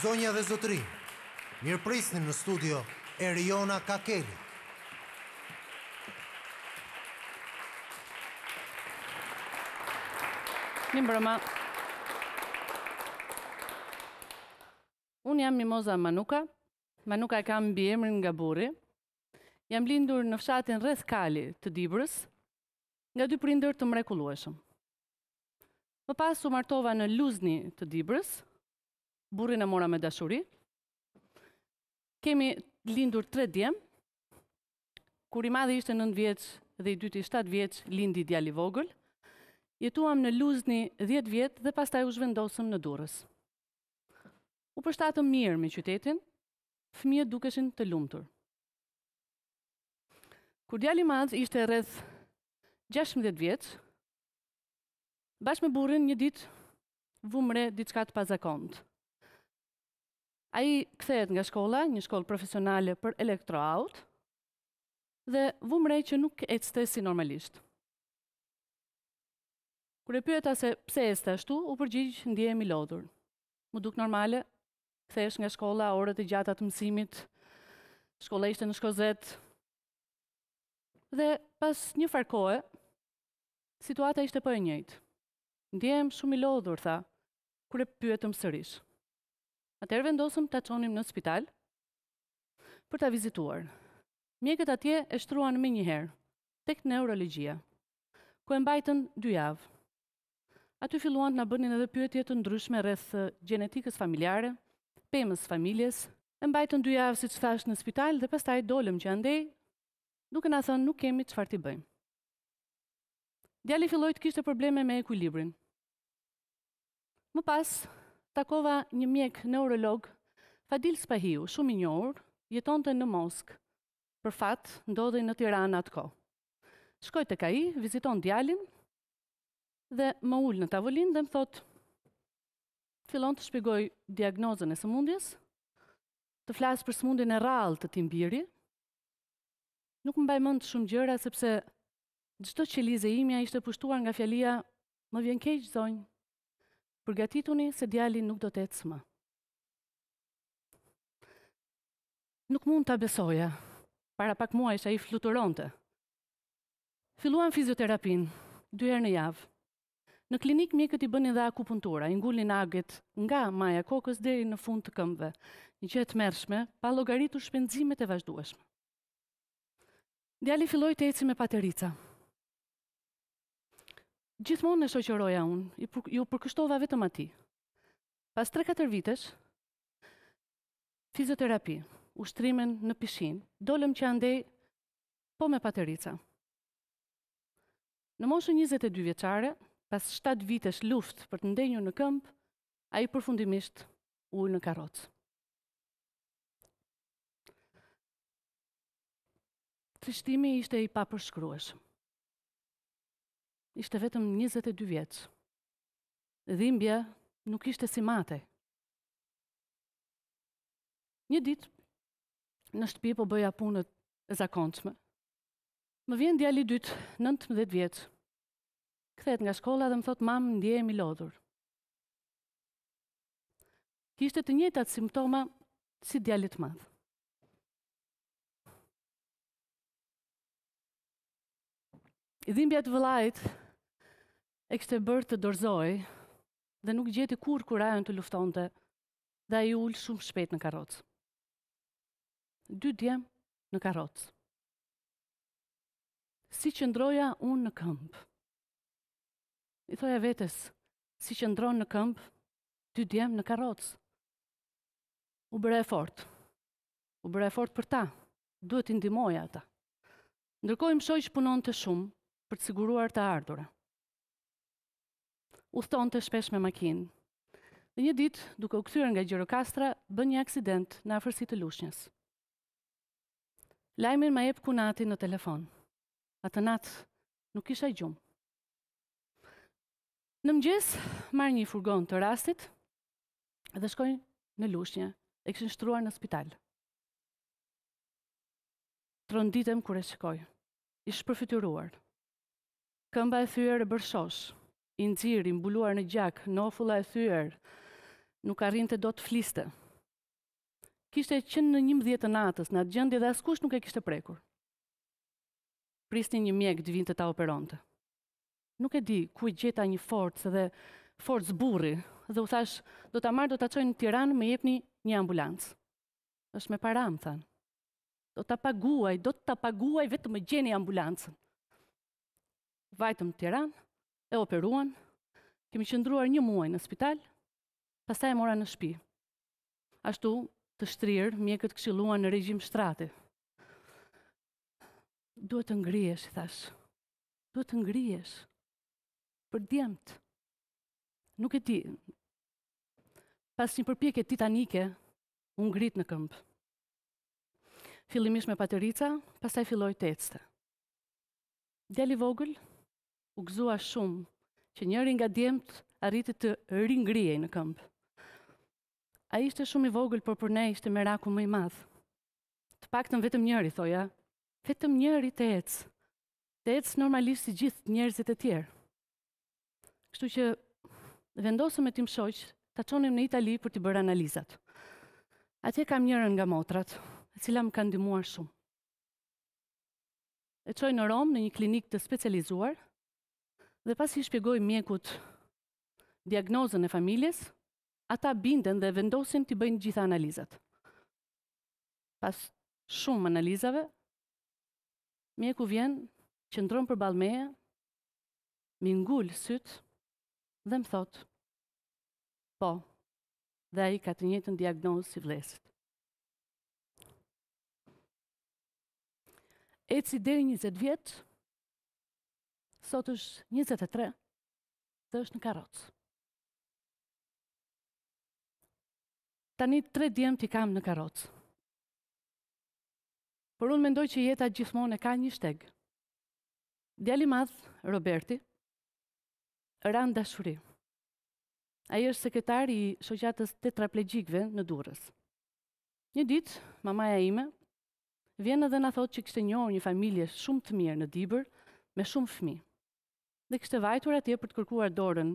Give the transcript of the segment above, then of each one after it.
Zonja dhe zotri, mirë prisnim në studio e Riona Kakeli. Një mbrëma. Unë jam Mimoza Manuka. Manuka e kam bje emrin nga buri. Jam lindur në fshatin rreth kali të dibërës, nga dy prindër të mrekulueshëm. Më u martova në luzni të dibërës, burin e mora me dashuri. Kemi lindur tre djem, kur i madhe ishte nëndë vjeç dhe i dyti shtatë vjeç, lindi djali vogël. Jetuam në luzni dhjetë vjetë dhe pastaj u zhvendosëm në durës. U përshtatëm mirë me qytetin, fëmijët dukeshin të lumëtur. Kur djali madhë ishte rreth 16 vjeç, bashkë me burin një ditë vumre diçka të pazakontë. A i këthet nga shkolla, një shkollë profesionale për elektroaut, dhe vëmrej që nuk e cëtë si normalisht. Kure e pyeta se pse e cëtë ashtu, u përgjigjë që ndje e milodur. Më duk normale, këthesh nga shkolla, orët e gjatë atë mësimit, shkolla ishte në shkozet, dhe pas një farkoje, situata ishte për po e njëjtë. Ndje e më shumë milodur, tha, kure e pyetë më sërishë. Atëherë vendosëm ta çonim në spital për ta vizituar. Mjekët atje e shtruan me njëherë, tek neurologjia, ku e mbajtën 2 javë. Aty filluan të na bënin edhe pyetje të ndryshme rreth gjenetikës familjare, pemës familjes. E mbajtën 2 javë siç thash në spital dhe pastaj dolëm që andej, duke na thënë nuk kemi çfarë të bëjmë. Djali filloi të kishte probleme me ekuilibrin. Më pas, takova një mjek neurolog, Fadil Spahiu, shumë i njohur, jetonte në Moskë. Për fat, ndodhej në Tiranë atko. Shkoj tek ai, viziton djalin dhe më ul në tavolin dhe më thot: "Fillon të shpjegoj diagnozën e sëmundjes, të flas për sëmundjen e rrallë të timbiri." Nuk më mbaj mend shumë gjëra sepse çdo qelize imja ishte pushtuar nga fjalia "Më vjen keq, zonjë, përgatituni se djali nuk do të ecë më. Nuk mund të abesoja, para pak mua isha i fluturonte. Filuan fizioterapin, dyherë në javë. Në klinik mjekët këtë i bënin dhe akupuntura, i ngullin agët nga maja kokës deri në fund të këmbëve, një që të mërshme, pa logaritur shpenzimet e vazhdueshme. Djali filloj të eci me paterica. Djali filloj të eci me paterica gjithmonë në shoqëroja unë, ju përkështova vetëm ati. Pas 3-4 vitesh, fizioterapi, ushtrimen në pishin, dolem që andej po me paterica. Në moshën 22 vjeqare, pas 7 vitesh luft për të ndenju në këmp, a i përfundimisht ullë në karocë. Trishtimi ishte i papërshkrueshëm ishte vetëm 22 vjeç. Dhimbja nuk ishte si mate. Një ditë në shtëpi po bëja punët e zakonshme. Më vjen djali i dytë, 19 vjeç. Kthehet nga shkolla dhe më thot: "Mam, ndje i lodhur." Kishte të njëjtat simptoma si djalit madh. Dhimbja të vëllait e kështë e bërë të dorzoj dhe nuk gjeti kur kur ajo në të luftonte dhe a i ullë shumë shpet në karotës. Dy djemë në karotës. Si që ndroja unë në këmpë. I thoja vetës, si që ndronë në këmpë, dy djemë në karotës. U bërë e fortë. U bërë e fortë për ta. Duhet i ndimoja ata. Ndërkojmë shojsh punon të shumë për të siguruar të ardhurë. U uston të shpesh me makinë. Dhe një ditë, duke u këthyre nga Gjirokastra, bën një aksident në afërsi të lushnjës. Lajmin ma jep kunati në telefon. Atë natë, nuk isha i gjumë. Në mgjes, marrë një furgon të rastit dhe shkojnë në lushnjë, e këshin shtruar në spital. Tronditem kure shikoj, ishë përfituruar. Këmba e thyër e bërshoshë, i mbuluar në gjak, në ofulla e thyër, nuk arrin të do të fliste. Kishte që në një mdhjetë natës, në atë gjëndi dhe askush nuk e kishte prekur. Pristi një mjek dhe vinte të ta operonte. Nuk e di ku i gjeta një forcë dhe forcë burri, dhe u thash, do të amarë, do të aqojnë në tiranë, me jepni një ambulancë. është me param, më thanë. Do të paguaj, do të paguaj vetë me gjeni ambulancën. Vajtëm tiranë, e operuan, kemi qëndruar një muaj në spital, pasta e mora në shpi. Ashtu, të shtrirë, mjekët këshiluan në regjim shtrati. Duhet të ngrijesh, thash. Duhet të ngrijesh. Për djemët. Nuk e ti. Pas një përpjeke titanike, unë ngrit në këmbë. Filimish me paterica, pasaj filloj të ecte. Djali vogël, u gëzua shumë që njëri nga djemët arriti të ringrije në këmbë. A ishte shumë i vogël, por për ne ishte me raku më i madhë. Të pak të vetëm njëri, thoja, vetëm njëri të ecë. Të ecë normalisht si gjithë njerëzit e tjerë. Kështu që vendosëm e tim shoqë, ta qonim në Itali për t'i bërë analizat. Atje kam njërën nga motrat, e cila më kanë dimuar shumë. E qoj në Rom në një klinik të specializuar, dhe pas i shpjegoj mjekut diagnozën e familjes, ata binden dhe vendosin të bëjnë gjitha analizat. Pas shumë analizave, mjeku vjen, ndronë për balmeje, mi ngullë sytë dhe më thotë, po, dhe a i ka të njëtën diagnozë si vlesit. Eci deri 20 vjetë, sot është 23, dhe është në karocë. Tani tre djemë t'i kam në karocë. Por unë mendoj që jetë a gjithmonë e ka një shtegë. Djali madhë, Roberti, rranë dashuri. A i është sekretari i shoqatës tetraplegjikve në durës. Një ditë, mamaja ime, vjenë edhe në thotë që kështë njohë një familje shumë të mirë në dibër, me shumë fëmijë dhe kështë vajtur atje për të kërkuar dorën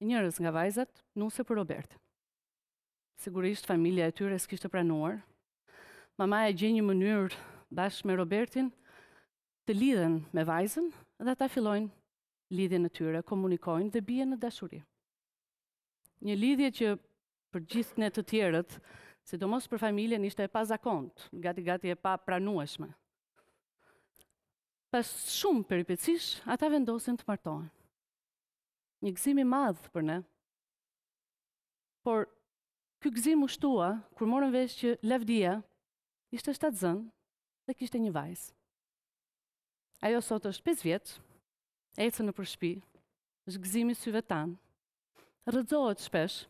e njërës nga vajzat, nuse për Robert. Sigurisht, familja e tyre s'kishtë të pranuar. Mama e gjenjë mënyrë bashkë me Robertin të lidhen me vajzën dhe ta fillojnë lidhjen e tyre, komunikojnë dhe bje në dashurje. Një lidhje që për gjithë në të tjerët, sidomos për familjen ishte e pa zakont, gati-gati e pa pranueshme, Pas shumë peripecish, ata vendosin të martohen. Një gëzimi madhë për ne. Por, kë gëzim u shtua, kur morën vesh që Levdia ishte shtatë zënë dhe kishte një vajzë. Ajo sot është 5 vjetë, ecën në përshpi, është gëzimi syve tanë, rëdzohet shpesh,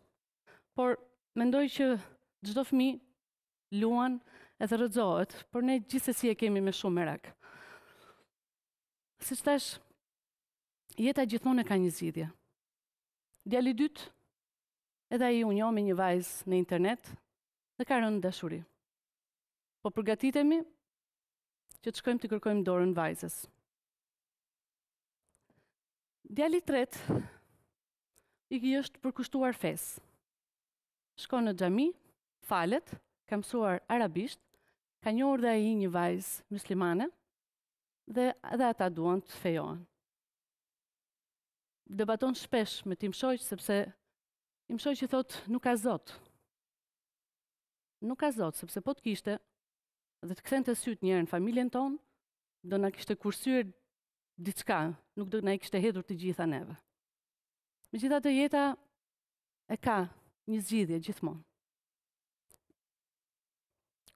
por mendoj që gjdo fmi luan edhe rëdzohet, por ne gjithsesi e kemi me shumë merakë. Si që jetë a gjithmonë e ka një zhidhja. Djali dytë, edhe a i unjo me një vajzë në internet, dhe ka rënë në dashuri. Po përgatitemi, që të shkojmë të kërkojmë dorën vajzës. Djali tretë, i gjë është përkushtuar fesë. Shko në gjami, falet, ka mësuar arabisht, ka njohër dhe a i një vajzë muslimane, dhe, dhe ata duan të fejohen. Debaton shpesh me tim shojqë, sepse tim shojqë i thotë nuk ka zotë. Nuk ka zotë, sepse po të kishte dhe të këthen të sytë njërë në familjen tonë, do në kishte kursyër diçka, nuk do në kishte hedhur të gjitha neve. Me gjitha të jeta e ka një zgjidhje gjithmonë.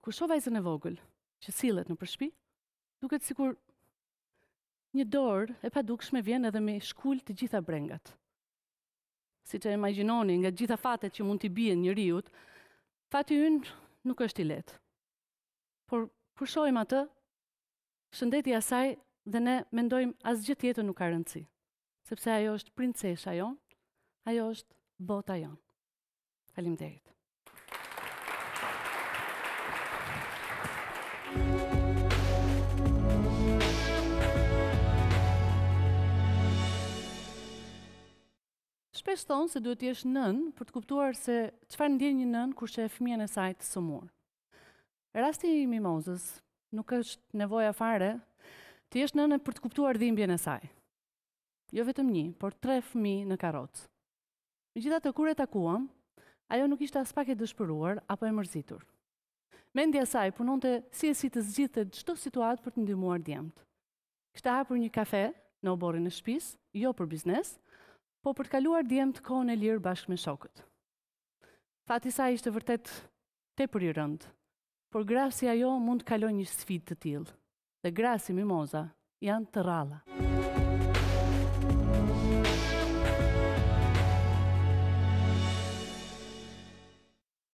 Kur shovajzën e vogël që silet në përshpi, duket sikur kur një dorë e padukshme vjen edhe me shkull të gjitha brengat. Si që majgjinoni nga gjitha fatet që mund t'i bie një riut, fati ynë nuk është i letë. Por përshojmë atë, shëndeti saj dhe ne mendojmë asë gjithë tjetë nuk ka rëndësi, sepse ajo është princesha jo, ajo është bota jo. Falim derit. Thank you. shpesh thonë se duhet të nën për të kuptuar se çfarë ndjen një nën kur e fëmijën e saj të sëmurë. Rasti i mimozës nuk është nevoja fare të jesh nënë për të kuptuar dhimbjen e saj. Jo vetëm një, por tre fëmijë në karrocë. Megjithatë kur e takuam, ajo nuk ishte as pak e dëshpëruar apo e mërzitur. Mendja e saj punonte si e si të zgjidhte çdo situatë për të ndihmuar djemt. Kishte hapur një kafe në oborrin e shtëpisë, jo për biznes, po për të kaluar djem të kohën e lirë bashkë me shokët. Fati sa ishte vërtet te për i rëndë, por grasi ajo mund të kaloj një sfit të tilë, dhe grasi mimoza janë të rala. Muzika